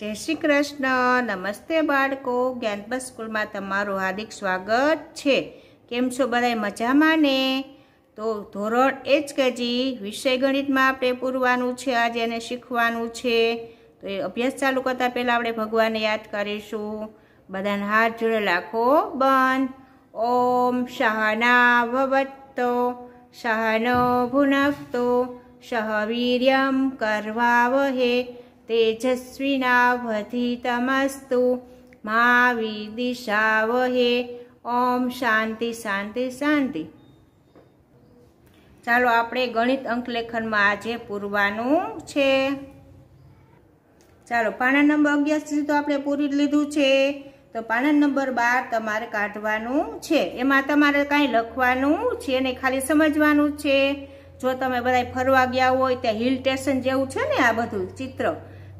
જય શ્રી કૃષ્ણ નમસ્તે બાળકો જ્ઞાનપત સ્કૂલમાં તમારું હાર્દિક સ્વાગત છે કેમ છો બધાય મજામાં ને તો ધોરણ એચ કેજી વિષય ગણિતમાં આપણે પૂરવાનું છે આજે એને શીખવાનું છે તો એ અભ્યાસ ચાલુ કરતાં પહેલાં આપણે ભગવાનને યાદ કરીશું બધાને હાથ જોડે લાખો બંધ ઓમ સહના વવત્તો સહનો ભુનક્તો સહવીર્યમ કરવા વહે તેજસ્વીનાવધિતમસ્તુ મા વિદિશાવહે ઓમ શાંતિ શાંતિ શાંતિ ચાલો આપણે ગણિત અંકલેખનમાં આજે પૂરવાનું છે ચાલો પાના નંબર અગિયાર સુધી તો આપણે પૂરી લીધું છે તો પાના નંબર બાર તમારે કાઢવાનું છે એમાં તમારે કાંઈ લખવાનું છે ને ખાલી સમજવાનું છે જો તમે બધા ફરવા ગયા હોય ત્યાં હિલ સ્ટેશન જેવું છે ને આ બધું ચિત્ર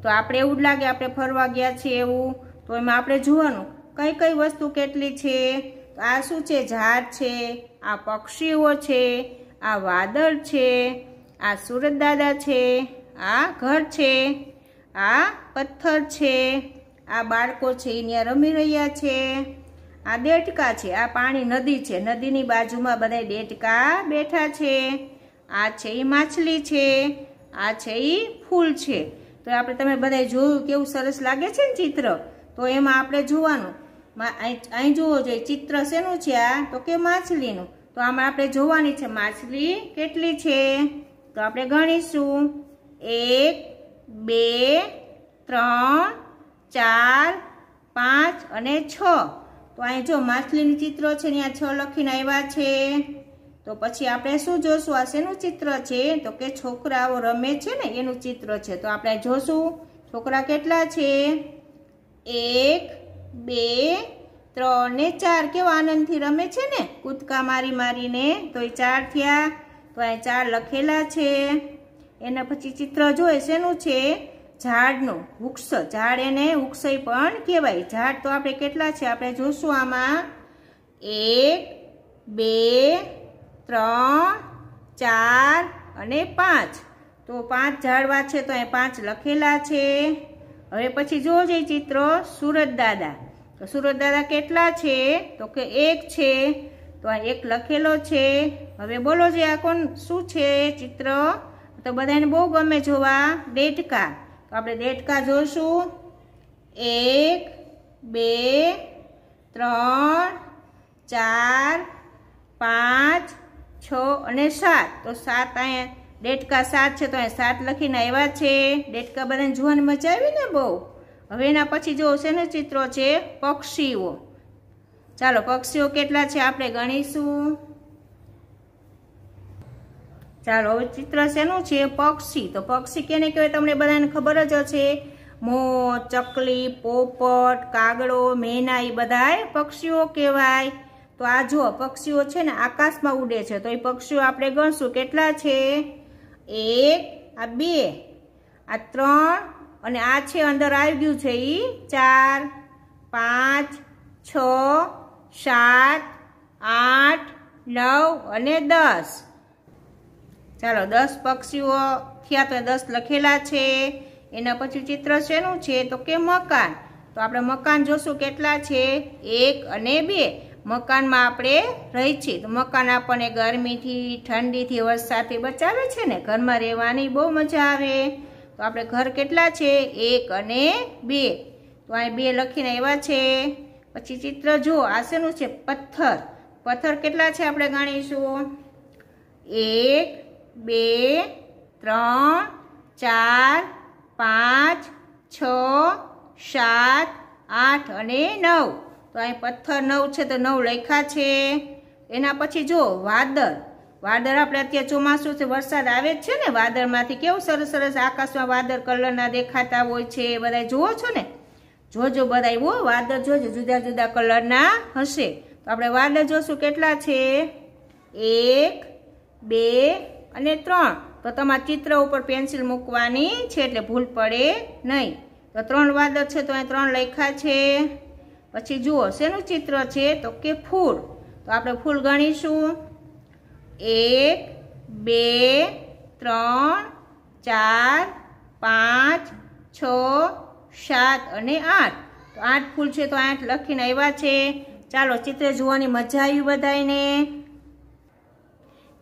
તો આપણે એવું જ લાગે આપણે ફરવા ગયા છીએ એવું તો એમાં આપણે જોવાનું કઈ કઈ વસ્તુ કેટલી છે આ શું છે ઝાડ છે આ પક્ષીઓ છે આ વાદળ છે આ સુરત દાદા છે આ ઘર છે આ પથ્થર છે આ બાળકો છે એ રમી રહ્યા છે આ દેટકા છે આ પાણી નદી છે નદીની બાજુમાં બધા દેટકા બેઠા છે આ છે એ માછલી છે આ છે એ ફૂલ છે તો આપણે તમે બધાએ જોયું કેવું સરસ લાગે છે ને ચિત્ર તો એમાં આપણે જોવાનું અહીં જોવો જોઈએ ચિત્ર શેનું છે આ તો કે માછલીનું તો આમાં આપણે જોવાની છે માછલી કેટલી છે તો આપણે ગણીશું એક બે ત્રણ ચાર પાંચ અને છ તો અહીં જો માછલીનું ચિત્ર છે ત્યાં છ લખીને આવ્યા છે તો પછી આપણે શું જોશું આ શેનું ચિત્ર છે તો કે છોકરાઓ રમે છે ને એનું ચિત્ર છે તો આપણે જોશું છોકરા કેટલા છે એક બે ત્રણ ને ચાર કેવો આનંદથી રમે છે ને કૂદકા મારી મારીને તો એ ચાર થયા તો અહીં ચાર લખેલા છે એના પછી ચિત્ર જોઈએ શેનું છે ઝાડનું વૃક્ષ ઝાડ એને વૃક્ષય પણ કહેવાય ઝાડ તો આપણે કેટલા છે આપણે જોશું આમાં એક બે ત્રણ ચાર અને પાંચ તો પાંચ ઝાડવા છે તો અહીં પાંચ લખેલા છે હવે પછી જોજે ચિત્ર સુરત દાદા તો સુરત દાદા કેટલા છે તો કે એક છે તો આ એક લખેલો છે હવે બોલો જે આ કોણ શું છે ચિત્ર તો બધાને બહુ ગમે જોવા દેડકા તો આપણે દેડકા જોઈશું એક બે ત્રણ ચાર પાંચ છ અને સાત તો સાત અહીંયા ડેટકા સાત છે તો અહીંયા સાત લખીને આવ્યા છે ડેટકા બધાને જોવાની મજા આવી ને બહુ હવે એના પછી જો શેના ચિત્રો છે પક્ષીઓ ચાલો પક્ષીઓ કેટલા છે આપણે ગણીશું ચાલો હવે ચિત્ર શેનું છે પક્ષી તો પક્ષી કેને કહેવાય તમને બધાને ખબર જ હશે મોર ચકલી પોપટ કાગડો મેના એ બધા પક્ષીઓ કહેવાય તો આ જુઓ પક્ષીઓ છે ને આકાશમાં ઉડે છે તો એ પક્ષીઓ આપણે ગણશું કેટલા છે એક આ બે આ ત્રણ અને આ છે અંદર આવી ગયું છે એ ચાર પાંચ છ સાત આઠ નવ અને દસ ચાલો દસ પક્ષીઓ થયા તો દસ લખેલા છે એના પછી ચિત્ર શેનું છે તો કે મકાન તો આપણે મકાન જોશું કેટલા છે એક અને બે મકાનમાં આપણે રહી છીએ તો મકાન આપણને ગરમીથી ઠંડીથી વરસાદથી બચાવે છે ને ઘરમાં રહેવાની બહુ મજા આવે તો આપણે ઘર કેટલા છે એક અને બે તો અહીં બે લખીને એવા છે પછી ચિત્ર જુઓ આ શેનું છે પથ્થર પથ્થર કેટલા છે આપણે ગણીશું એક બે ત્રણ ચાર પાંચ છ સાત આઠ અને નવ તો અહીં પથ્થર નવ છે તો નવ લખ્યા છે એના પછી જો વાદળ વાદળ આપણે અત્યારે ચોમાસું છે વરસાદ આવે જ છે ને વાદળમાંથી કેવું સરસ સરસ આકાશમાં વાદળ કલરના દેખાતા હોય છે એ બધા જુઓ છો ને જોજો બધા એવો વાદળ જોજો જુદા જુદા કલરના હશે તો આપણે વાદળ જોશું કેટલા છે એક બે અને ત્રણ તો તમારા ચિત્ર ઉપર પેન્સિલ મૂકવાની છે એટલે ભૂલ પડે નહીં તો ત્રણ વાદળ છે તો અહીં ત્રણ લખ્યા છે પછી જુઓ શેનું ચિત્ર છે તો કે ફૂલ તો આપણે ફૂલ ગણીશું એક બે ત્રણ ચાર પાંચ છ સાત અને આઠ તો આઠ ફૂલ છે તો આઠ લખીને આવ્યા છે ચાલો ચિત્ર જોવાની મજા આવી બધાને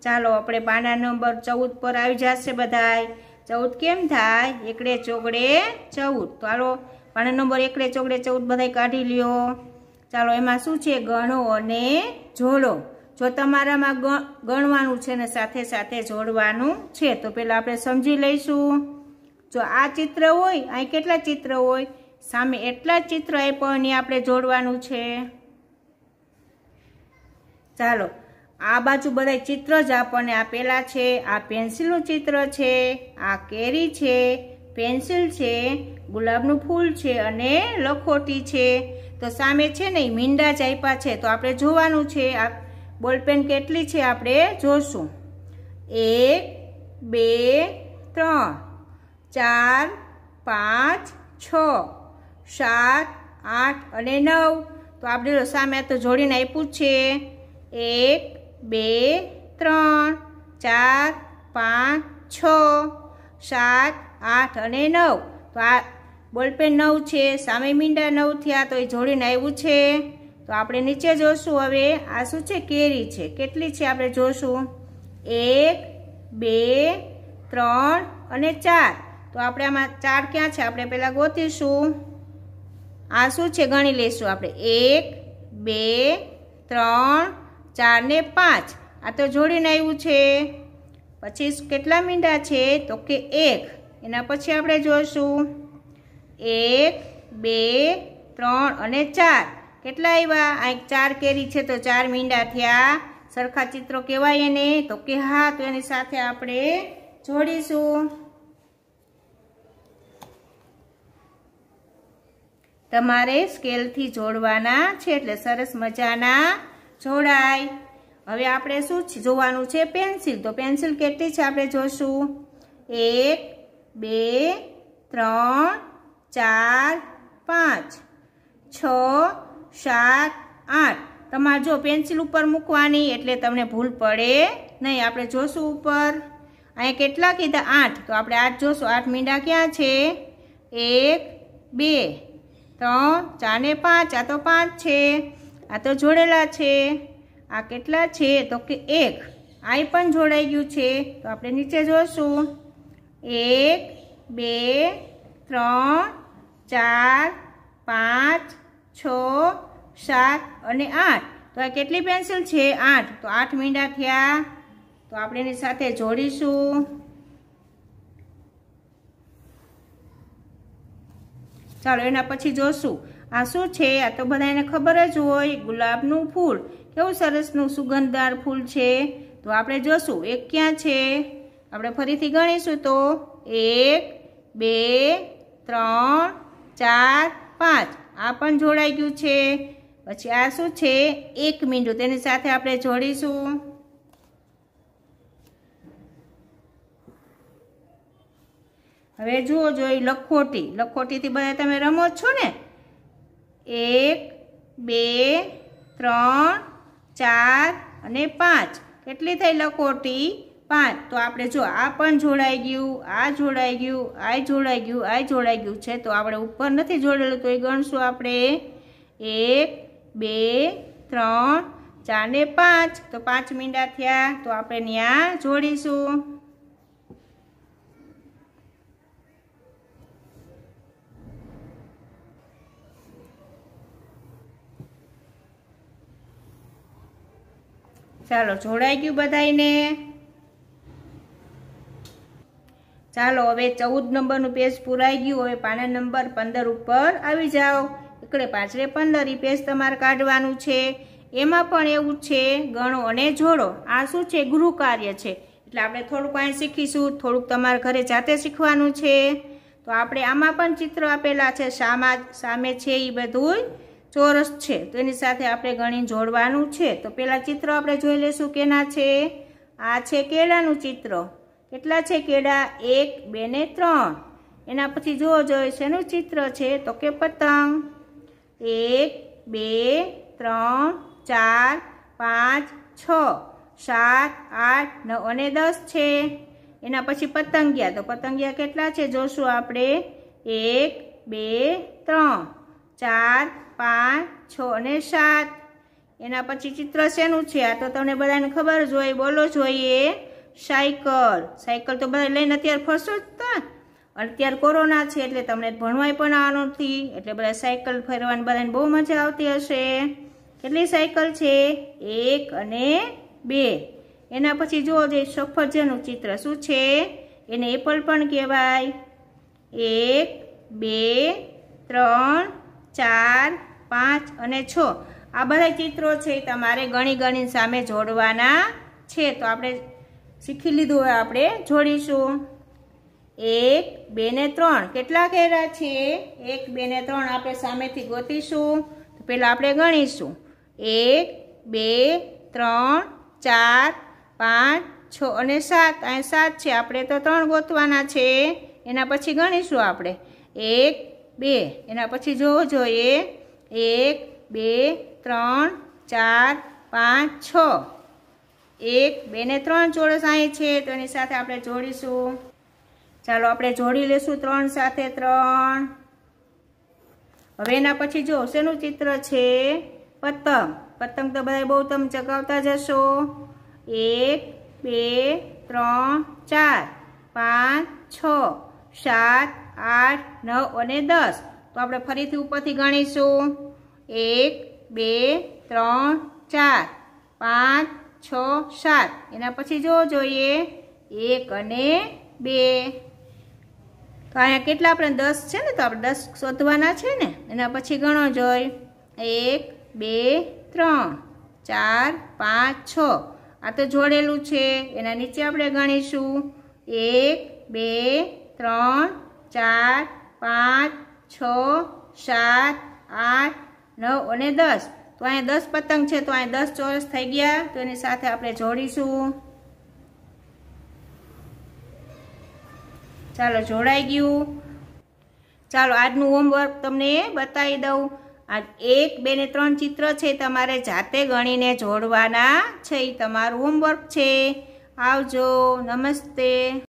ચાલો આપણે પાના નંબર ચૌદ પર આવી જશે બધાય ચૌદ કેમ થાય એકડે ચોગડે ચૌદ ચાલો પણ નંબર એકડે ચોકડે ચૌદ બધા કાઢી લ્યો ચાલો એમાં શું છે ગણો અને જોડો જો તમારામાં ગણવાનું છે ને સાથે સાથે જોડવાનું છે તો પહેલાં આપણે સમજી લઈશું જો આ ચિત્ર હોય અહીં કેટલા ચિત્ર હોય સામે એટલા ચિત્ર આપ્યા અને આપણે જોડવાનું છે ચાલો આ બાજુ બધા ચિત્ર જ આપણને આપેલા છે આ પેન્સિલનું ચિત્ર છે આ કેરી છે પેન્સિલ છે ગુલાબનું ફૂલ છે અને લખોટી છે તો સામે છે ને મીંડા જ આપ્યા છે તો આપણે જોવાનું છે આ બોલપેન કેટલી છે આપણે જોશું એક બે ત્રણ ચાર પાંચ છ સાત આઠ અને નવ તો આપણે સામે તો જોડીને આપ્યું છે એક બે ત્રણ ચાર પાંચ છ સાત આઠ અને નવ તો આ બોલપેન નવ છે સામે મીંડા નવ થયા તો એ જોડીને આવ્યું છે તો આપણે નીચે જોશું હવે આ શું છે કેરી છે કેટલી છે આપણે જોશું એક બે ત્રણ અને ચાર તો આપણે આમાં ચાર ક્યાં છે આપણે પહેલાં ગોતીશું આ શું છે ગણી લઈશું આપણે એક બે ત્રણ ચાર ને પાંચ આ તો જોડીને આવ્યું છે પછી કેટલા મીંડા છે તો કે એક એના પછી આપણે જોઈશું એક બે ત્રણ અને ચાર કેટલા આવ્યા આ એક ચાર કેરી છે તો ચાર મીંડા થયા સરખા ચિત્રો કહેવાય એને તો કે હા તો એની સાથે આપણે જોડીશું તમારે સ્કેલથી જોડવાના છે એટલે સરસ મજાના જોડાય હવે આપણે શું જોવાનું છે પેન્સિલ તો પેન્સિલ કેટલી છે આપણે જોશું એક બે ત્રણ ચાર પાંચ છ સાત આઠ તમારે જો પેન્સિલ ઉપર મૂકવાની એટલે તમને ભૂલ પડે નહીં આપણે જોશું ઉપર અહીંયા કેટલા કીધા આઠ તો આપણે આઠ જોશું આઠ મીંડા ક્યાં છે એક બે ત્રણ ચાર ને પાંચ આ તો પાંચ છે આ તો જોડેલા છે આ કેટલા છે તો કે એક આ પણ જોડાઈ ગયું છે તો આપણે નીચે જોશું એક બે ત્રણ ચાર પાંચ છ સાત અને આઠ તો આ કેટલી પેન્સિલ છે આઠ તો આઠ મીંડા થયા તો આપણે એની સાથે જોડીશું ચાલો એના પછી જોશું આ શું છે આ તો બધા એને ખબર જ હોય ગુલાબનું ફૂલ કેવું સરસનું સુગંધદાર ફૂલ છે તો આપણે જોશું એક ક્યાં છે આપણે ફરીથી ગણીશું તો એક બે ત્રણ ચાર પાંચ આ પણ જોડાઈ ગયું છે પછી આ શું છે એક મીંડું તેની સાથે આપણે જોડીશું હવે જુઓ જોઈ લખોટી લખોટીથી બધા તમે રમો છો ને એક બે ત્રણ ચાર અને પાંચ કેટલી થઈ લખોટી પાંચ તો આપણે જો આ પણ જોડાઈ ગયું આ જોડાઈ ગયું આ જોડાઈ ગયું આ જોડાઈ ગયું છે તો આપણે ઉપર નથી જોડેલું તો એ ગણશું આપણે એક બે ત્રણ ચાર ને પાંચ તો પાંચ મીંડા થયા તો આપણે ત્યાં જોડીશું ચાલો જોડાઈ ગયું બધાને ચાલો હવે ચૌદ નંબરનું પેજ પૂરાઈ ગયું હવે પાના નંબર પંદર ઉપર આવી જાઓ એકડે પાંચડે પંદર એ પેજ તમારે કાઢવાનું છે એમાં પણ એવું છે ગણો અને જોડો આ શું છે ગૃહ કાર્ય છે એટલે આપણે થોડુંક અહીં શીખીશું થોડુંક તમારે ઘરે જાતે શીખવાનું છે તો આપણે આમાં પણ ચિત્ર આપેલા છે સામા સામે છે એ બધું ચોરસ છે તો એની સાથે આપણે ગણી જોડવાનું છે તો પહેલાં ચિત્ર આપણે જોઈ લઈશું કેના છે આ છે કેળાનું ચિત્ર કેટલા છે કેળા એક બે ને ત્રણ એના પછી જોવો જોઈએ શેનું ચિત્ર છે તો કે પતંગ એક બે ત્રણ ચાર પાંચ છ સાત આઠ નવ અને દસ છે એના પછી પતંગિયા તો પતંગિયા કેટલા છે જોશું આપણે એક બે ત્રણ ચાર પાંચ છ અને સાત એના પછી ચિત્ર શેનું છે આ તો તમને બધાને ખબર જોઈએ બોલો જોઈએ સાયકલ સાયકલ તો બધા લઈને અત્યારે જ ફરસતા અત્યારે કોરોના છે એટલે તમને ભણવાય પણ આવવાનું નથી એટલે બધા સાયકલ ફેરવાની બધાને બહુ મજા આવતી હશે કેટલી સાયકલ છે એક અને બે એના પછી જુઓ જે સફરજનનું ચિત્ર શું છે એને એપલ પણ કહેવાય એક બે ત્રણ ચાર પાંચ અને છ આ બધા ચિત્રો છે તમારે ગણી ગણી સામે જોડવાના છે તો આપણે શીખી લીધું હવે આપણે જોડીશું એક બે ને ત્રણ કેટલા કર્યા છે એક બે ને ત્રણ આપણે સામેથી ગોતીશું તો પહેલાં આપણે ગણીશું એક બે ત્રણ ચાર પાંચ છ અને સાત અહીં સાત છે આપણે તો ત્રણ ગોતવાના છે એના પછી ગણીશું આપણે એક બે એના પછી જોવો જોઈએ એક બે ત્રણ ચાર પાંચ છ એક બે ને ત્રણ ચોરસ અહીં છે તો એની સાથે આપણે જોડીશું ચાલો આપણે જોડી લેશું ત્રણ સાથે ત્રણ હવે એના પછી જો શેનું ચિત્ર છે પતંગ પતંગ તો બધા બહુ તમે ચગાવતા જશો એક બે ત્રણ ચાર પાંચ છ સાત આઠ નવ અને દસ તો આપણે ફરીથી ઉપરથી ગણીશું એક બે ત્રણ ચાર પાંચ છ સાત એના પછી જો જોઈએ એક અને બે તો અહીંયા કેટલા આપણે દસ છે ને તો આપણે દસ શોધવાના છે ને એના પછી ગણો જોઈ એક બે ત્રણ ચાર પાંચ છ આ તો જોડેલું છે એના નીચે આપણે ગણીશું એક બે ત્રણ ચાર પાંચ છ સાત આઠ નવ અને દસ તો અહીંયા દસ પતંગ છે તો અહીંયા દસ ચોરસ થઈ ગયા તો એની સાથે આપણે જોડીશું ચાલો જોડાઈ ગયું ચાલો આજનું હોમવર્ક તમને બતાવી દઉં આ એક બે ને ત્રણ ચિત્ર છે તમારે જાતે ગણીને જોડવાના છે એ તમારું હોમવર્ક છે આવજો નમસ્તે